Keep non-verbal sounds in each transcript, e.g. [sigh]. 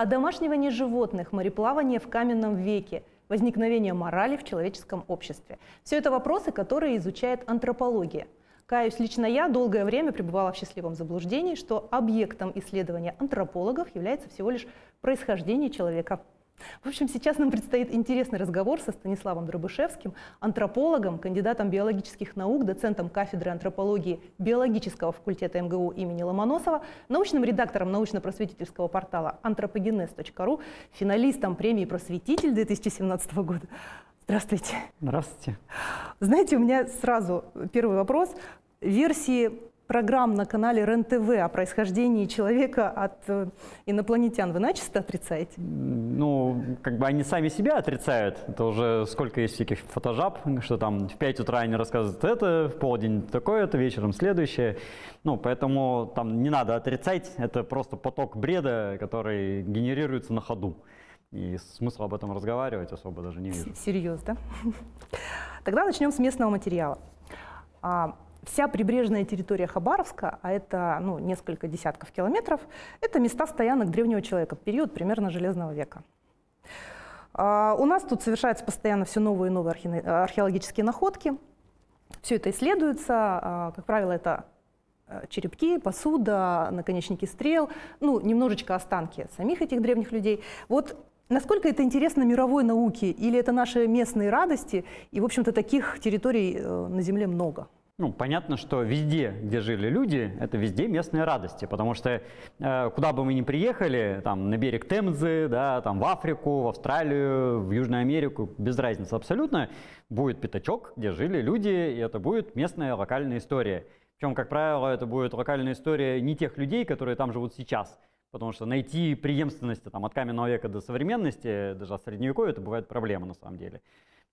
Одомашнивание животных, мореплавание в каменном веке, возникновение морали в человеческом обществе. Все это вопросы, которые изучает антропология. Каюсь, лично я долгое время пребывала в счастливом заблуждении, что объектом исследования антропологов является всего лишь происхождение человека. В общем, сейчас нам предстоит интересный разговор со Станиславом Дробышевским, антропологом, кандидатом биологических наук, доцентом кафедры антропологии биологического факультета МГУ имени Ломоносова, научным редактором научно-просветительского портала anthropogenes.ru, финалистом премии «Просветитель» 2017 года. Здравствуйте. Здравствуйте. Знаете, у меня сразу первый вопрос. Версии программ на канале РЕН-ТВ о происхождении человека от э, инопланетян вы начисто отрицаете? Ну, как бы они сами себя отрицают. Это уже сколько есть всяких фотожаб, что там в 5 утра они рассказывают это, в полдень такое это вечером следующее. Ну, поэтому там не надо отрицать, это просто поток бреда, который генерируется на ходу. И смысла об этом разговаривать особо даже не вижу. Серьезно, [laughs] Тогда начнем с местного материала. А, вся прибрежная территория Хабаровска, а это ну, несколько десятков километров, это места стоянок древнего человека, период примерно Железного века. А, у нас тут совершаются постоянно все новые и новые э, археологические находки. Все это исследуется. А, как правило, это э, черепки, посуда, наконечники стрел, ну, немножечко останки самих этих древних людей. Вот Насколько это интересно мировой науке, или это наши местные радости, и, в общем-то, таких территорий э, на Земле много? Ну, понятно, что везде, где жили люди, это везде местные радости, потому что э, куда бы мы ни приехали, там, на берег Темзы, да, там, в Африку, в Австралию, в Южную Америку, без разницы абсолютно, будет пятачок, где жили люди, и это будет местная локальная история. Причем, как правило, это будет локальная история не тех людей, которые там живут сейчас, потому что найти преемственность там, от каменного века до современности, даже от средневековья, это бывает проблема на самом деле.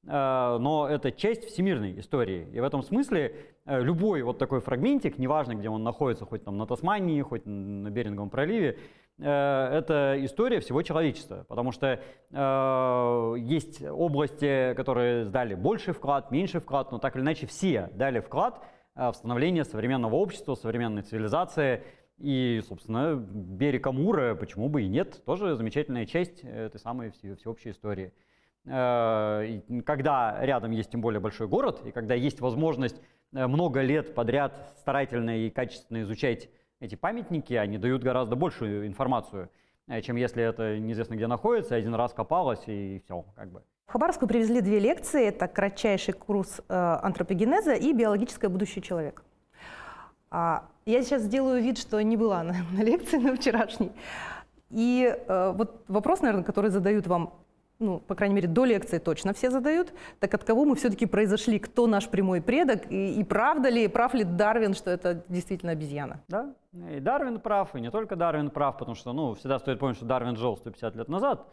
Э, но это часть всемирной истории. И в этом смысле э, любой вот такой фрагментик, неважно, где он находится, хоть там на Тасмании, хоть на Беринговом проливе, э, это история всего человечества, потому что есть области, которые сдали больше вклад, меньше вклад, но так или иначе все дали вклад в становление современного общества, современной цивилизации. И, собственно, берег Амура, почему бы и нет, тоже замечательная часть этой самой всеобщей истории. Э, когда рядом есть тем более большой город, и когда есть возможность э, много лет подряд старательно и качественно изучать эти памятники, они дают гораздо большую информацию, э, чем если это неизвестно где находится, один раз копалось и все, как бы. В Хабаровску привезли две лекции. Это кратчайший курс антропогенеза и биологическое будущее человека. А, я сейчас сделаю вид, что не была на, [laughs] на лекции, на вчерашней. И э, вот вопрос, наверное, который задают вам ну, по крайней мере, до лекции точно все задают, так от кого мы все-таки произошли, кто наш прямой предок, и, и правда ли, прав ли Дарвин, что это действительно обезьяна? Да, и Дарвин прав, и не только Дарвин прав, потому что, ну, всегда стоит помнить, что Дарвин жил 150 лет назад,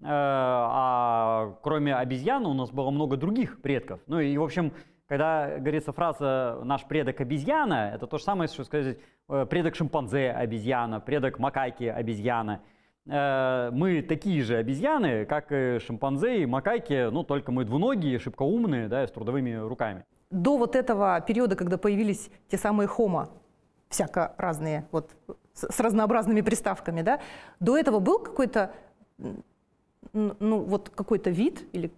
э, а кроме обезьяны у нас было много других предков. Ну и, в общем, когда говорится фраза «наш предок обезьяна», это то же самое, что сказать э, «предок шимпанзе обезьяна», «предок макаки обезьяна». Э, мы такие же обезьяны, как и шимпанзе и макаки, но ну, только мы двуногие, шибко умные, да, с трудовыми руками. До вот этого периода, когда появились те самые хомо, всяко разные, вот с, с разнообразными приставками, да, до этого был какой-то, ну вот какой-то вид или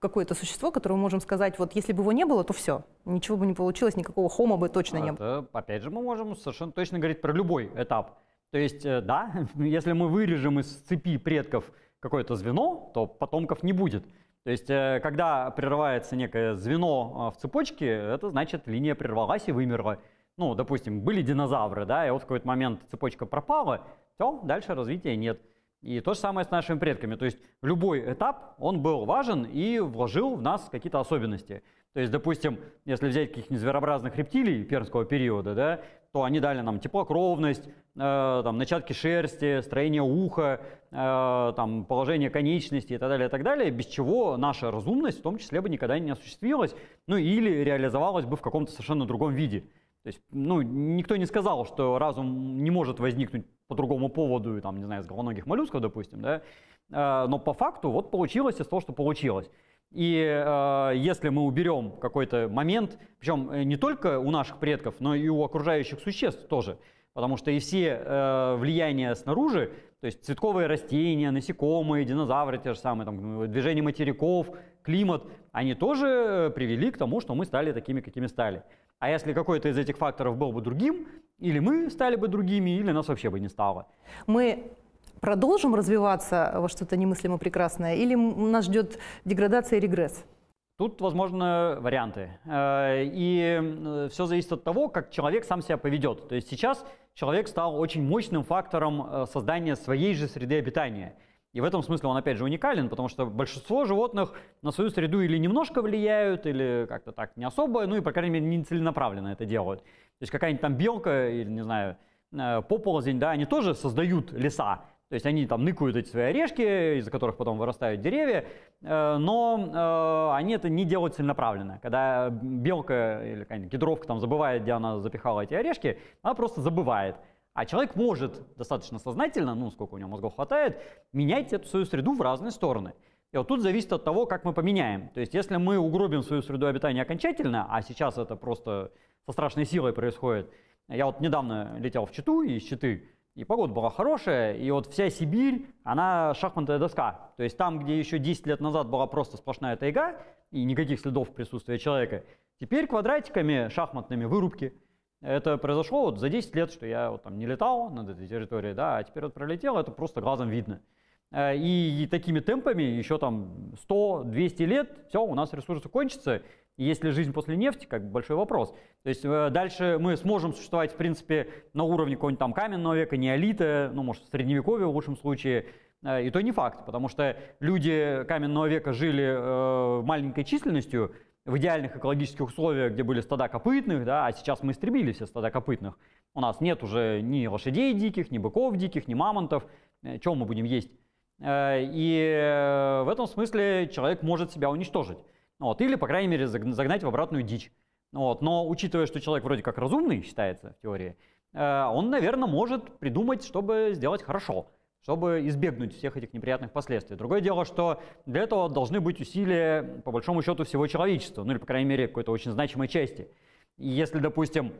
какое-то существо, которое мы можем сказать, вот если бы его не было, то все, ничего бы не получилось, никакого хома бы точно а Это, не было. Опять же, мы можем совершенно точно говорить про любой этап то есть, э, да, [laughs] ну, если мы вырежем из цепи предков какое-то звено, то потомков не будет. То есть, э, когда прерывается некое звено а, в цепочке, это значит, линия прервалась и вымерла. Ну, допустим, были динозавры, да, и вот в какой-то момент цепочка пропала, все, дальше развития нет. И то же самое с нашими предками. То есть любой этап, он был важен и вложил в нас какие-то особенности. То есть, допустим, если взять каких-нибудь зверообразных рептилий пермского периода, да, то они дали нам теплокровность, э, там, начатки шерсти, строение уха, э, там, положение конечности и так далее, и так далее, без чего наша разумность в том числе бы никогда не осуществилась, ну или реализовалась бы в каком-то совершенно другом виде. То есть, ну, никто не сказал, что разум не может возникнуть по другому поводу, там, не знаю, из головоногих моллюсков, допустим, да, э, но по факту вот получилось из того, что получилось. И э, если мы уберем какой-то момент, причем э, не только у наших предков, но и у окружающих существ тоже, потому что и все э, влияния снаружи, то есть цветковые растения, насекомые, динозавры те же самые, там, ну, движение материков, климат, они тоже э, привели к тому, что мы стали такими, какими стали. А если какой-то из этих факторов был бы другим, или мы стали бы другими, или нас вообще бы не стало. Мы продолжим развиваться во что-то немыслимо прекрасное, или нас ждет деградация и регресс? Тут возможны варианты. Э, и э, все зависит от того, как человек сам себя поведет. То есть сейчас человек стал очень мощным фактором э, создания своей же среды обитания. И в этом смысле он, опять же, уникален, потому что большинство животных на свою среду или немножко влияют, или как-то так не особо, ну и, по крайней мере, не целенаправленно это делают. То есть какая-нибудь там белка или, не знаю, поползень, да, они тоже создают леса, то есть они там ныкают эти свои орешки, из-за которых потом вырастают деревья, э, но э, они это не делают целенаправленно. Когда белка или какая-нибудь кедровка там забывает, где она запихала эти орешки, она просто забывает. А человек может достаточно сознательно, ну, сколько у него мозгов хватает, менять эту свою среду в разные стороны. И вот тут зависит от того, как мы поменяем. То есть, если мы угробим свою среду обитания окончательно, а сейчас это просто со страшной силой происходит. Я вот недавно летел в Читу, и из Читы и погода была хорошая, и вот вся Сибирь, она шахматная доска. То есть там, где еще 10 лет назад была просто сплошная тайга и никаких следов присутствия человека, теперь квадратиками шахматными вырубки. Это произошло вот за 10 лет, что я вот там не летал над этой территорией, да, а теперь вот пролетел, это просто глазом видно. Э, и, такими темпами еще там 100-200 лет, все, у нас ресурсы кончатся, есть ли жизнь после нефти, как бы большой вопрос. То есть э, дальше мы сможем существовать, в принципе, на уровне какого-нибудь там каменного века, неолита, ну, может, в средневековье в лучшем случае. Э, и то не факт, потому что люди каменного века жили э, маленькой численностью, в идеальных экологических условиях, где были стада копытных, да, а сейчас мы истребили все стада копытных. У нас нет уже ни лошадей диких, ни быков диких, ни мамонтов. Чем мы будем есть? И в этом смысле человек может себя уничтожить. Вот, или, по крайней мере, загнать в обратную дичь. Вот, но учитывая, что человек вроде как разумный, считается в теории, э, он, наверное, может придумать, чтобы сделать хорошо, чтобы избегнуть всех этих неприятных последствий. Другое дело, что для этого должны быть усилия, по большому счету, всего человечества, ну или, по крайней мере, какой-то очень значимой части. И если, допустим,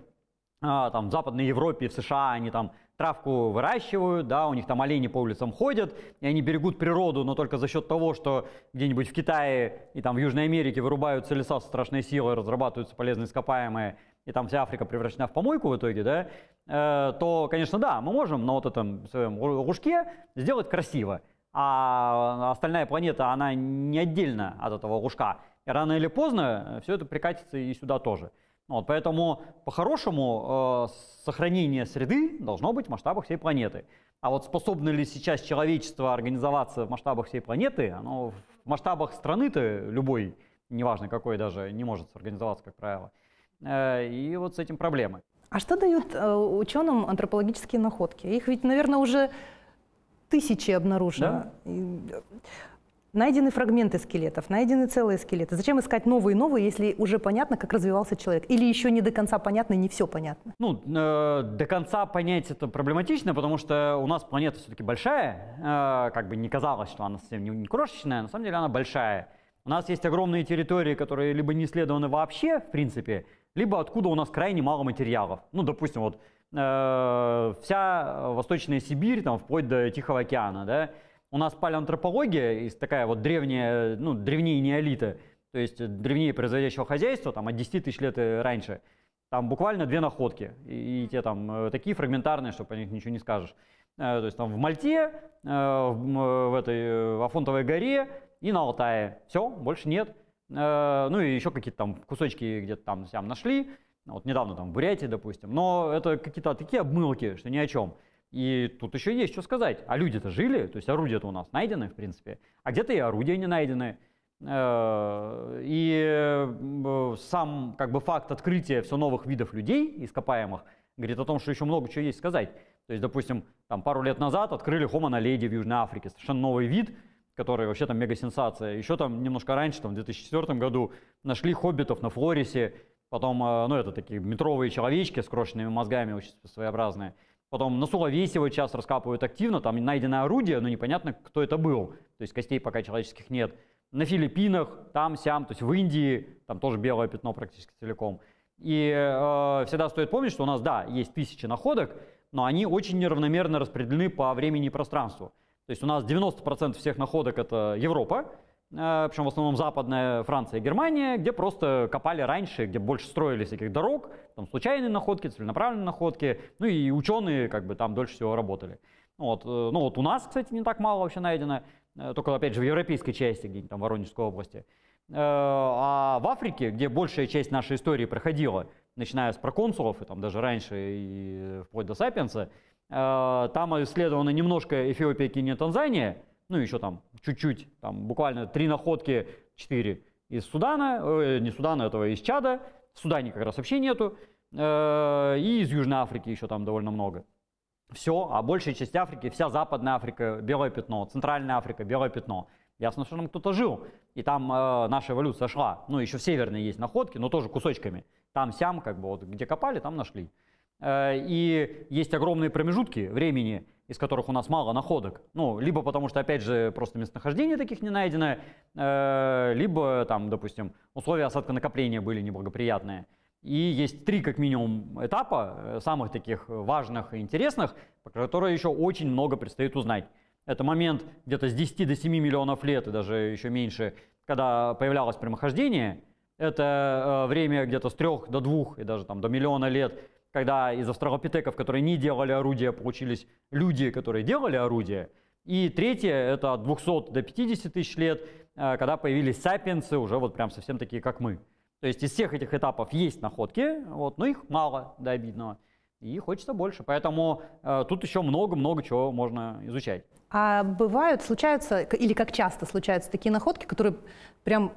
а, там, в Западной Европе, в США они там травку выращивают, да, у них там олени по улицам ходят, и они берегут природу, но только за счет того, что где-нибудь в Китае и там в Южной Америке вырубаются леса со страшной силой, разрабатываются полезные ископаемые, и там вся Африка превращена в помойку в итоге, да, э, то, конечно, да, мы можем на вот этом своем лужке сделать красиво, а остальная планета, она не отдельно от этого лужка. И рано или поздно э, все это прикатится и сюда тоже. Вот, поэтому, по-хорошему, э, сохранение среды должно быть в масштабах всей планеты. А вот способно ли сейчас человечество организоваться в масштабах всей планеты, оно в масштабах страны-то любой, неважно какой даже, не может организоваться, как правило. Э, и вот с этим проблемы. А что дают э, ученым антропологические находки? Их ведь, наверное, уже тысячи обнаружено. Да? Э, Найдены фрагменты скелетов, найдены целые скелеты. Зачем искать новые и новые, если уже понятно, как развивался человек? Или еще не до конца понятно, не все понятно? Ну, э, до конца понять это проблематично, потому что у нас планета все-таки большая. Э, как бы не казалось, что она совсем не, не крошечная, на самом деле она большая. У нас есть огромные территории, которые либо не исследованы вообще, в принципе, либо откуда у нас крайне мало материалов. Ну, допустим, вот э, вся Восточная Сибирь, там, вплоть до Тихого океана, да, у нас палеантропология, есть такая вот древняя, ну, древние неолиты, то есть древнее производящего хозяйства, там от 10 тысяч лет раньше. Там буквально две находки, и, и те там э, такие фрагментарные, что по них ничего не скажешь. Э, то есть там в Мальте, э, в, в этой Афонтовой горе и на Алтае. Все, больше нет. Э, ну и еще какие-то там кусочки где-то там сям нашли. Вот недавно там в Бурятии, допустим. Но это какие-то такие обмылки, что ни о чем. И тут еще есть что сказать. А люди-то жили, то есть орудия-то у нас найдены, в принципе. А где-то и орудия не найдены. Э, и э, сам как бы факт открытия все новых видов людей ископаемых говорит о том, что еще много чего есть сказать. То есть, допустим, там пару лет назад открыли Homo naledi в Южной Африке, совершенно новый вид, который вообще там мега сенсация. Еще там немножко раньше, там в 2004 году, нашли хоббитов на Флорисе, потом, э, ну это такие метровые человечки с крошенными мозгами, очень своеобразные. Потом на вот сейчас раскапывают активно, там найдено орудие, но непонятно, кто это был. То есть костей пока человеческих нет. На Филиппинах, там, сям, то есть в Индии, там тоже белое пятно практически целиком. И э, всегда стоит помнить, что у нас, да, есть тысячи находок, но они очень неравномерно распределены по времени и пространству. То есть у нас 90% всех находок это Европа, Э, причем в основном западная Франция и Германия, где просто копали раньше, где больше строили всяких дорог, там случайные находки, целенаправленные находки, ну и ученые как бы там дольше всего работали. Вот. Э, ну вот у нас, кстати, не так мало вообще найдено, э, только опять же в европейской части, где-нибудь там в Воронежской области. А в Африке, где большая часть нашей истории проходила, начиная с проконсулов и там даже раньше и вплоть до Сапиенса, там исследовано немножко Эфиопия, Кения, Танзания – ну еще там чуть-чуть, там буквально три находки, четыре из Судана, э, не Судана, этого из Чада, в Судане как раз вообще нету, э, и из Южной Африки еще там довольно много. Все, а большая часть Африки, вся Западная Африка, белое пятно, Центральная Африка, белое пятно. Ясно, что там кто-то жил, и там э, наша эволюция шла. Ну, еще в Северной есть находки, но тоже кусочками. Там-сям, как бы, вот где копали, там нашли. Э, и есть огромные промежутки времени, из которых у нас мало находок. Ну, либо потому что, опять же, просто местонахождение таких не найдено, э, либо там, допустим, условия осадка накопления были неблагоприятные. И есть три, как минимум, этапа, э, самых таких важных и интересных, про которые еще очень много предстоит узнать. Это момент где-то с 10 до 7 миллионов лет и даже еще меньше, когда появлялось прямохождение. Это э, время где-то с 3 до 2 и даже там до миллиона лет когда из австралопитеков, которые не делали орудия, получились люди, которые делали орудия. И третье – это от 200 до 50 тысяч лет, э, когда появились сапиенсы, уже вот прям совсем такие, как мы. То есть из всех этих этапов есть находки, вот, но их мало до обидного. И хочется больше. Поэтому э, тут еще много-много чего можно изучать. А бывают, случаются, или как часто случаются такие находки, которые прям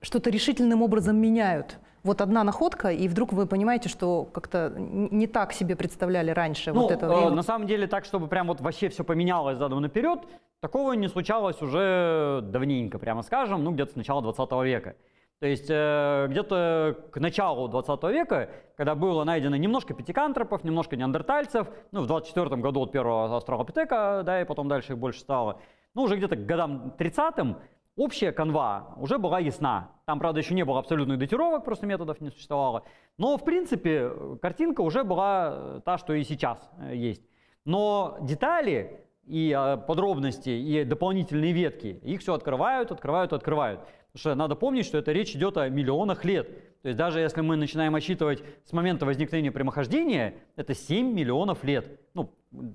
что-то решительным образом меняют? вот одна находка, и вдруг вы понимаете, что как-то не так себе представляли раньше ну, вот это Э, на самом деле так, чтобы прям вот вообще все поменялось задом наперед, такого не случалось уже давненько, прямо скажем, ну где-то с начала 20 века. То есть э, где-то к началу 20 века, когда было найдено немножко пятикантропов, немножко неандертальцев, ну в 24 году от первого астралопитека, да, и потом дальше их больше стало, ну уже где-то к годам 30 Общая канва уже была ясна. Там, правда, еще не было абсолютных датировок, просто методов не существовало. Но, в принципе, картинка уже была э, та, что и сейчас э, есть. Но детали и э, подробности, и дополнительные ветки, их все открывают, открывают, открывают. Потому что надо помнить, что это речь идет о миллионах лет. То есть даже если мы начинаем отсчитывать с момента возникновения прямохождения, это 7 миллионов лет. Ну,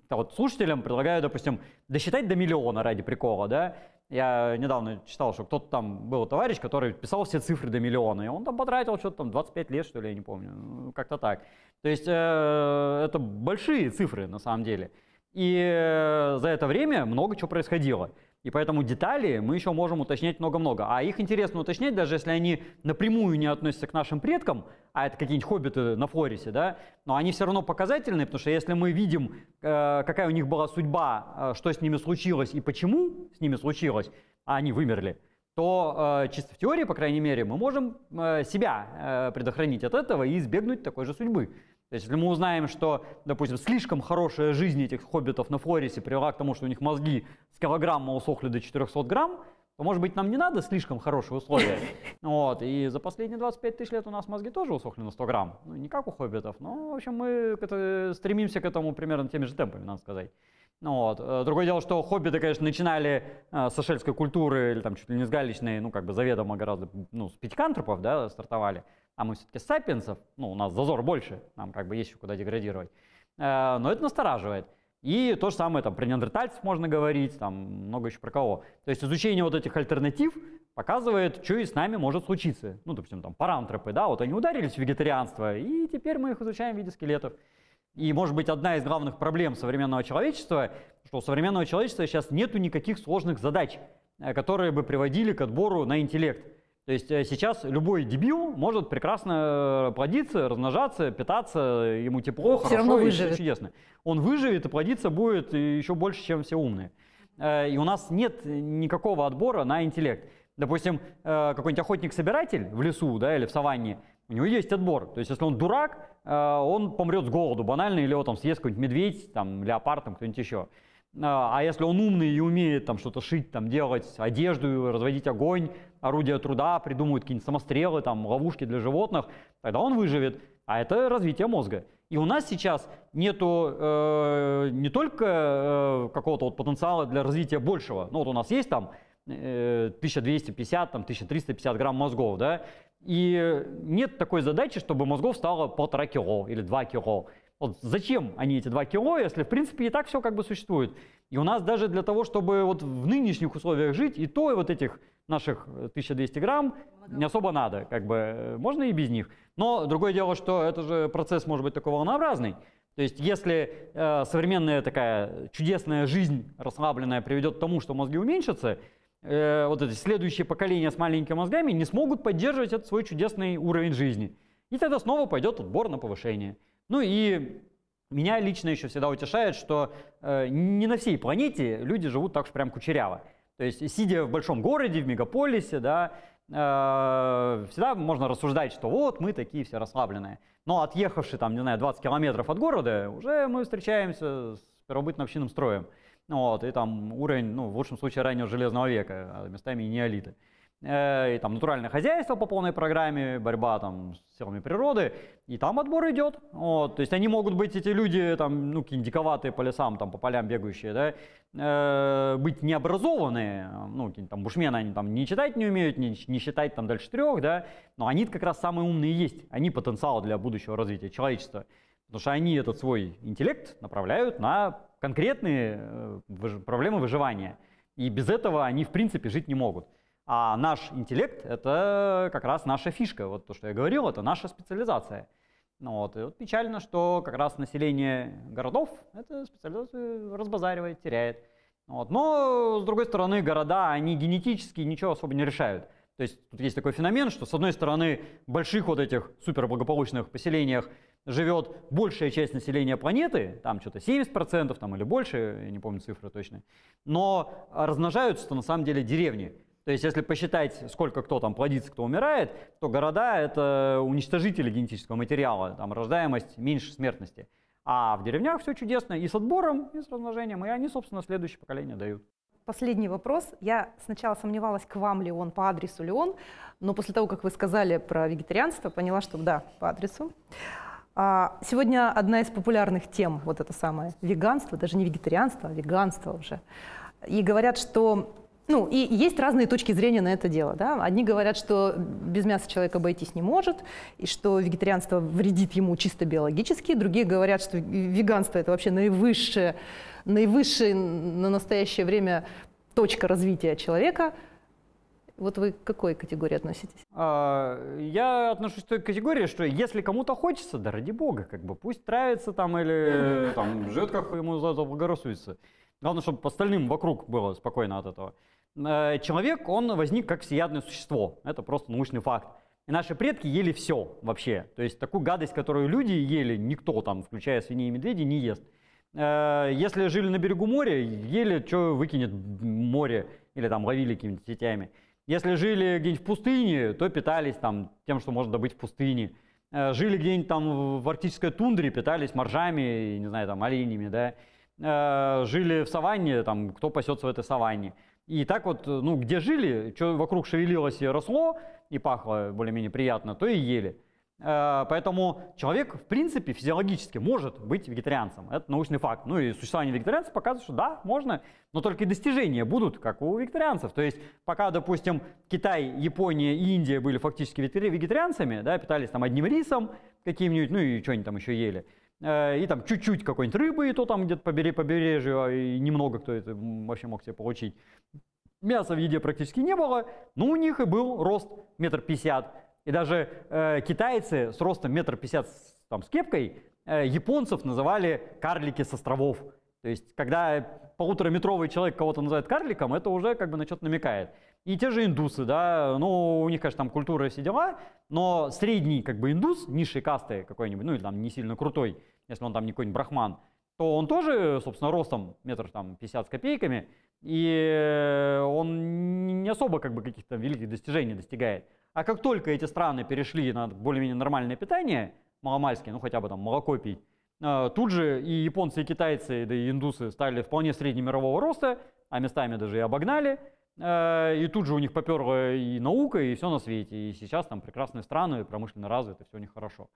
а вот слушателям предлагаю, допустим, досчитать до миллиона ради прикола, да? Я недавно читал, что кто-то там был товарищ, который писал все цифры до миллиона, и он там потратил что-то там 25 лет, что ли, я не помню, ну, как-то так. То есть э, это большие цифры на самом деле. И э, за это время много чего происходило. И поэтому детали мы еще можем уточнять много-много. А их интересно уточнять, даже если они напрямую не относятся к нашим предкам, а это какие-нибудь хоббиты на Флорисе, да, но они все равно показательные, потому что если мы видим, э, какая у них была судьба, э, что с ними случилось и почему с ними случилось, а они вымерли, то чисто в теории, по крайней мере, мы можем себя предохранить от этого и избегнуть такой же судьбы. То есть, если мы узнаем, что, допустим, слишком хорошая жизнь этих хоббитов на Флорисе привела к тому, что у них мозги с килограмма усохли до 400 грамм, то, может быть, нам не надо слишком хорошие условия. [laughs] Вот. И за последние 25 тысяч лет у нас мозги тоже усохли на 100 грамм. Ну, не как у хоббитов, но, в общем, мы к стремимся к этому примерно теми же темпами, надо сказать. Ну вот. Э, другое дело, что хоббиты, конечно, начинали э, с ашельской культуры, или там чуть ли не с галичной, ну, как бы заведомо гораздо, ну, с пятикантропов, да, стартовали а мы все-таки сапиенсов, ну, у нас зазор больше, нам как бы есть еще куда деградировать. Э, но это настораживает. И то же самое там про неандертальцев можно говорить, там много еще про кого. То есть изучение вот этих альтернатив показывает, что и с нами может случиться. Ну, допустим, там парантропы, да, вот они ударились в вегетарианство, и теперь мы их изучаем в виде скелетов. И, может быть, одна из главных проблем современного человечества, что у современного человечества сейчас нету никаких сложных задач, э, которые бы приводили к отбору на интеллект. То есть э, сейчас любой дебил может прекрасно э, плодиться, размножаться, питаться, ему тепло, Все хорошо равно выживет. и чудесно. Он выживет и плодиться будет э, еще больше, чем все умные. И у нас нет никакого отбора на интеллект. Допустим, какой-нибудь охотник-собиратель в лесу да, или в саванне, у него есть отбор. То есть, если он дурак, он помрет с голоду банально, или его там съест какой-нибудь медведь, там, леопард, там, кто-нибудь еще. А если он умный и умеет там что-то шить, там, делать одежду, разводить огонь, орудия труда, придумывают какие-нибудь самострелы, там, ловушки для животных, тогда он выживет. А это развитие мозга. И у нас сейчас нету э, не только э, какого-то вот потенциала для развития большего. Ну вот у нас есть там 1250, э, там, 1350 грамм мозгов, да, и нет такой задачи, чтобы мозгов стало полтора кило или два кило. Вот зачем они эти два кило, если в принципе и так все как бы существует? И у нас даже для того, чтобы вот в нынешних условиях жить, и то и вот этих наших 1200 э, грамм не особо надо, как бы э, можно и без них. Но другое дело, что это же процесс может быть такой волнообразный. То есть если э, современная такая чудесная жизнь расслабленная приведет к тому, что мозги уменьшатся, э, вот эти следующие поколения с маленькими мозгами не смогут поддерживать этот свой чудесный уровень жизни. И тогда снова пойдет отбор на повышение. Ну и меня лично еще всегда утешает, что э, не на всей планете люди живут так же прям кучеряво. То есть, сидя в большом городе, в мегаполисе, да, э, всегда можно рассуждать, что вот мы такие все расслабленные. Но отъехавши там, не знаю, 20 километров от города, уже мы встречаемся с первобытным общинным строем. Вот, и там уровень, ну, в лучшем случае, раннего железного века, а местами и неолита. Э, и там натуральное хозяйство по полной программе, борьба там с силами природы, и там отбор идет. Вот, то есть они могут быть, эти люди, там, ну, какие диковатые по лесам, там, по полям бегающие, да, э, быть необразованные, ну, там, бушмены, они там не читать не умеют, не, не считать там дальше трех, да, но они как раз самые умные есть, они потенциал для будущего развития человечества. Потому что они этот свой интеллект направляют на конкретные э, проблемы выживания. И без этого они, в принципе, жить не могут. А наш интеллект — это как раз наша фишка. Вот то, что я говорил, это наша специализация. Ну, вот. И вот печально, что как раз население городов эту специализацию разбазаривает, теряет. Ну вот. Но, с другой стороны, города, они генетически ничего особо не решают. То есть тут есть такой феномен, что с одной стороны в больших вот этих суперблагополучных поселениях живет большая часть населения планеты, там что-то 70% там, или больше, я не помню цифры точно, но размножаются-то на самом деле деревни. То есть, если посчитать, сколько кто там плодится, кто умирает, то города – это уничтожители генетического материала, там рождаемость меньше смертности. А в деревнях все чудесно и с отбором, и с размножением, и они, собственно, следующее поколение дают. Последний вопрос. Я сначала сомневалась, к вам ли он, по адресу ли он, но после того, как вы сказали про вегетарианство, поняла, что да, по адресу. А, сегодня одна из популярных тем, вот это самое, веганство, даже не вегетарианство, а веганство уже. И говорят, что ну, и есть разные точки зрения на это дело. Да? Одни говорят, что без мяса человек обойтись не может, и что вегетарианство вредит ему чисто биологически. Другие говорят, что веганство – это вообще наивысшая, наивысшая на настоящее время точка развития человека. Вот вы к какой категории относитесь? А, я отношусь к той категории, что если кому-то хочется, да ради бога, как бы пусть травится там или там живет, как ему заблагорассудится. Главное, чтобы по остальным вокруг было спокойно от этого. Э, человек, он возник как всеядное существо. Это просто научный факт. И наши предки ели все вообще. То есть такую гадость, которую люди ели, никто там, включая свиней и медведей, не ест. Э, если жили на берегу моря, ели, что выкинет море, или там ловили какими-то сетями. Если жили где-нибудь в пустыне, то питались там тем, что можно добыть в пустыне. Э, жили где-нибудь там в арктической тундре, питались моржами, не знаю, там оленями, да. Жили в саванне, там кто пасется в этой саванне. И так вот, э, ну, где жили, что вокруг шевелилось и росло, и пахло более-менее приятно, то и ели. Э, поэтому человек, в принципе, физиологически может быть вегетарианцем. Это научный факт. Ну и существование вегетарианцев показывает, что да, можно, но только и достижения будут, как у вегетарианцев. То есть пока, допустим, Китай, Япония и Индия были фактически вегетарианцами, да, питались там одним рисом каким-нибудь, ну и что они там еще ели – Э, и там чуть-чуть какой-нибудь рыбы, и то там где-то побережье, а, и немного кто это вообще мог себе получить. Мяса в еде практически не было, но у них и был рост метр пятьдесят. И даже э, китайцы с ростом метр пятьдесят с кепкой э, японцев называли карлики с островов. То есть, когда полутораметровый человек кого-то называет карликом, это уже как бы на что-то намекает. И те же индусы, да, ну, у них, конечно, там культура и все дела, но средний, как бы, индус, низшей касты какой-нибудь, ну, или там не сильно крутой, если он там не какой-нибудь брахман, то он тоже, собственно, ростом метр там 50 с копейками, и э, он не особо как бы каких-то великих достижений достигает. А как только эти страны перешли на более-менее нормальное питание, маломальские, ну хотя бы там молоко пить, э, тут же и японцы, и китайцы, да и индусы стали вполне среднемирового роста, а местами даже и обогнали – Э, и тут же у них поперла и наука, и все на свете. И сейчас там прекрасные страны, промышленно развиты, все у них хорошо.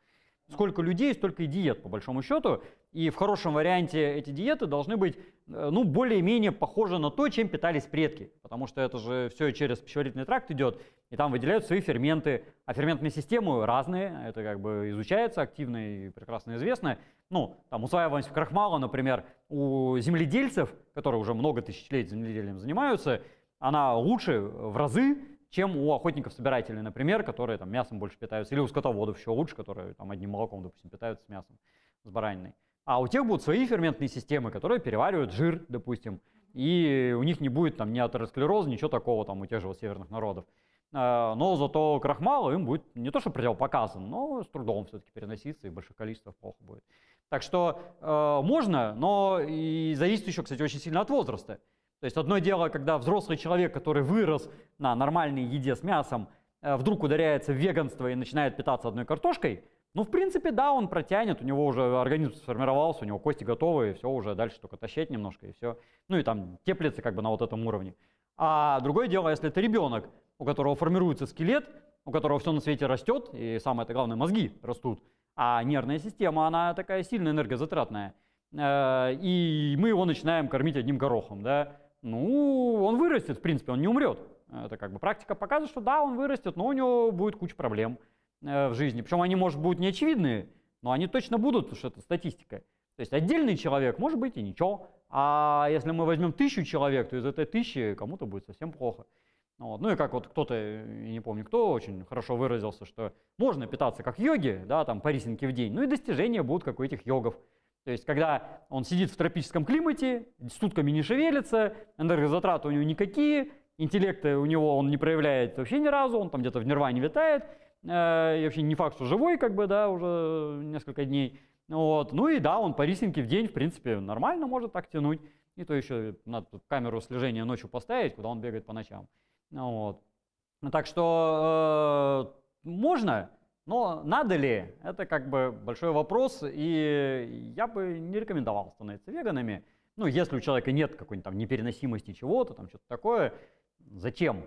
Сколько людей, столько и диет, по большому счету. И в хорошем варианте эти диеты должны быть, э, ну, более-менее похожи на то, чем питались предки. Потому что это же все через пищеварительный тракт идет, и там выделяют свои ферменты. А ферментные системы разные, это как бы изучается активно и прекрасно известно. Ну, там усваиваемость крахмала, например, у земледельцев, которые уже много тысячелетий земледелием занимаются – она лучше в разы, чем у охотников-собирателей, например, которые там мясом больше питаются, или у скотоводов еще лучше, которые там одним молоком, допустим, питаются с мясом, с бараниной. А у тех будут свои ферментные системы, которые переваривают жир, допустим, и у них не будет там ни атеросклероза, ничего такого там у тех же вот северных народов. А, но зато крахмал им будет не то что противопоказан, но с трудом все-таки переноситься и в больших количествах плохо будет. Так что э, можно, но и зависит еще, кстати, очень сильно от возраста. То есть одно дело, когда взрослый человек, который вырос на нормальной еде с мясом, э, вдруг ударяется в веганство и начинает питаться одной картошкой, ну, в принципе, да, он протянет, у него уже организм сформировался, у него кости готовы, и все, уже дальше только тащить немножко, и все. Ну и там теплится как бы на вот этом уровне. А другое дело, если это ребенок, у которого формируется скелет, у которого все на свете растет, и самое -то главное, мозги растут, а нервная система, она такая сильно энергозатратная. Э, и мы его начинаем кормить одним горохом, да, ну, он вырастет, в принципе, он не умрет. Это как бы практика показывает, что да, он вырастет, но у него будет куча проблем э, в жизни. Причем они, может, будут неочевидные, но они точно будут, потому что это статистика. То есть отдельный человек может быть и ничего, а если мы возьмем тысячу человек, то из этой тысячи кому-то будет совсем плохо. Вот. Ну и как вот кто-то, я не помню кто, очень хорошо выразился, что можно питаться как йоги, да, там по рисинке в день, ну и достижения будут как у этих йогов. То есть, когда он сидит в тропическом климате, сутками не шевелится, энергозатраты у него никакие, интеллекта у него он не проявляет вообще ни разу, он там где-то в нирване витает, э, и вообще не факт, что живой, как бы, да, уже несколько дней. Вот. Ну и да, он по рисинке в день, в принципе, нормально может так тянуть. И то еще надо камеру слежения ночью поставить, куда он бегает по ночам. Вот. Так что э, можно, но надо ли? Это как бы большой вопрос, и я бы не рекомендовал становиться веганами. Ну, если у человека нет какой-нибудь там непереносимости чего-то, там что-то такое, зачем?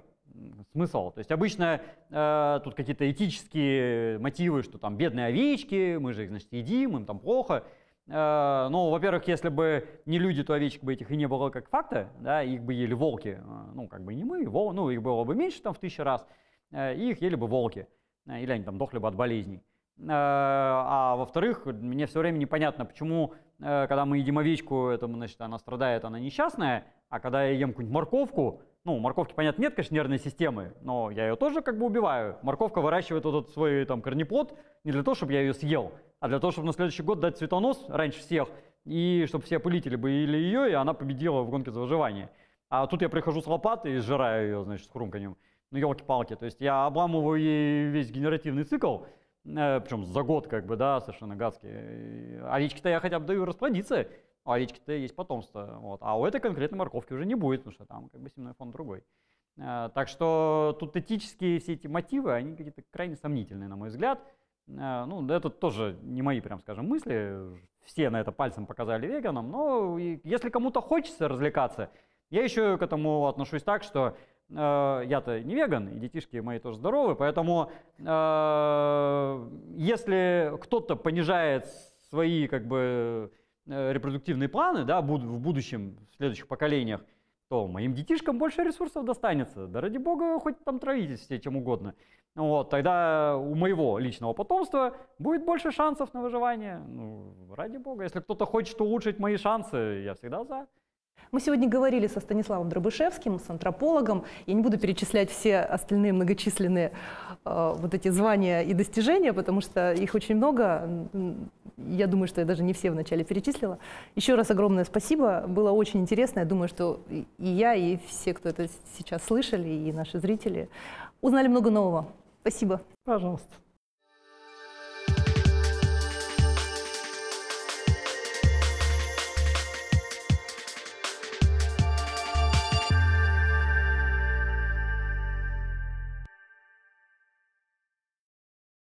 Смысл. То есть обычно э, тут какие-то этические мотивы, что там бедные овечки, мы же их, значит, едим, им там плохо. Э, ну, во-первых, если бы не люди, то овечек бы этих и не было как факта, да, их бы ели волки. Э, ну, как бы не мы, вол, ну, их было бы меньше там в тысячу раз, э, их ели бы волки. Э, или они там дохли бы от болезней. Э, а во-вторых, мне все время непонятно, почему, э, когда мы едим овечку, это, значит, она страдает, она несчастная, а когда я ем какую-нибудь морковку, ну, морковки, понятно, нет, конечно, нервной системы, но я ее тоже как бы убиваю. Морковка выращивает вот этот свой там корнеплод не для того, чтобы я ее съел, а для того, чтобы на следующий год дать цветонос раньше всех, и чтобы все пылители были ее, и она победила в гонке за выживание. А тут я прихожу с лопатой и сжираю ее, значит, с хрумканьем ну елки-палки, то есть я обламываю ей весь генеративный цикл, э, причем за год как бы, да, совершенно гадский. А овечки-то я хотя бы даю расплодиться, а овечки-то есть потомство, вот. А у этой конкретной морковки уже не будет, потому что там как бы семенной фон другой. Э, так что тут этические все эти мотивы, они какие-то крайне сомнительные, на мой взгляд. Э, ну, это тоже не мои, прям скажем, мысли. Все на это пальцем показали веганам, но если кому-то хочется развлекаться, я еще к этому отношусь так, что Э, я-то не веган, и детишки мои тоже здоровы, поэтому э, если кто-то понижает свои как бы э, репродуктивные планы, да, в будущем, в следующих поколениях, то моим детишкам больше ресурсов достанется. Да ради бога, хоть там травитесь все чем угодно. Вот, тогда у моего личного потомства будет больше шансов на выживание. Ну, ради бога, если кто-то хочет улучшить мои шансы, я всегда за. Мы сегодня говорили со Станиславом Дробышевским, с антропологом. Я не буду перечислять все остальные многочисленные э, вот эти звания и достижения, потому что их очень много. Я думаю, что я даже не все вначале перечислила. Еще раз огромное спасибо. Было очень интересно. Я думаю, что и я, и все, кто это сейчас слышали, и наши зрители, узнали много нового. Спасибо. Пожалуйста.